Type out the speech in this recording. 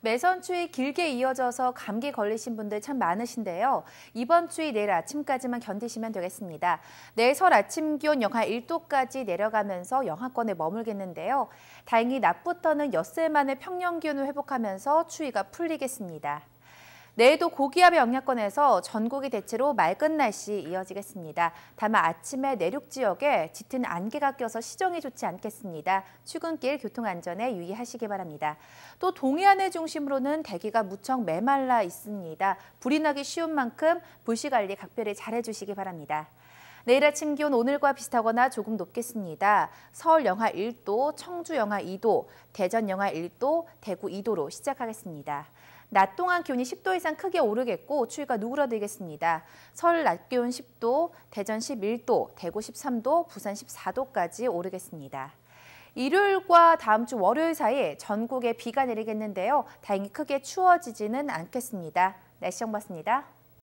매선 추위 길게 이어져서 감기 걸리신 분들 참 많으신데요. 이번 추위 내일 아침까지만 견디시면 되겠습니다. 내일 설 아침 기온 영하 1도까지 내려가면서 영하권에 머물겠는데요. 다행히 낮부터는 엿새 만에 평년 기온을 회복하면서 추위가 풀리겠습니다. 내일도 고기압의 영향권에서 전국이 대체로 맑은 날씨 이어지겠습니다. 다만 아침에 내륙 지역에 짙은 안개가 껴서 시정이 좋지 않겠습니다. 출근길 교통안전에 유의하시기 바랍니다. 또 동해안을 중심으로는 대기가 무척 메말라 있습니다. 불이 나기 쉬운 만큼 불씨 관리 각별히 잘해주시기 바랍니다. 내일 아침 기온 오늘과 비슷하거나 조금 높겠습니다. 서울 영하 1도, 청주 영하 2도, 대전 영하 1도, 대구 2도로 시작하겠습니다. 낮 동안 기온이 10도 이상 크게 오르겠고 추위가 누그러들겠습니다. 서울 낮 기온 10도, 대전 11도, 대구 13도, 부산 14도까지 오르겠습니다. 일요일과 다음 주 월요일 사이 전국에 비가 내리겠는데요. 다행히 크게 추워지지는 않겠습니다. 날씨 정보였습니다.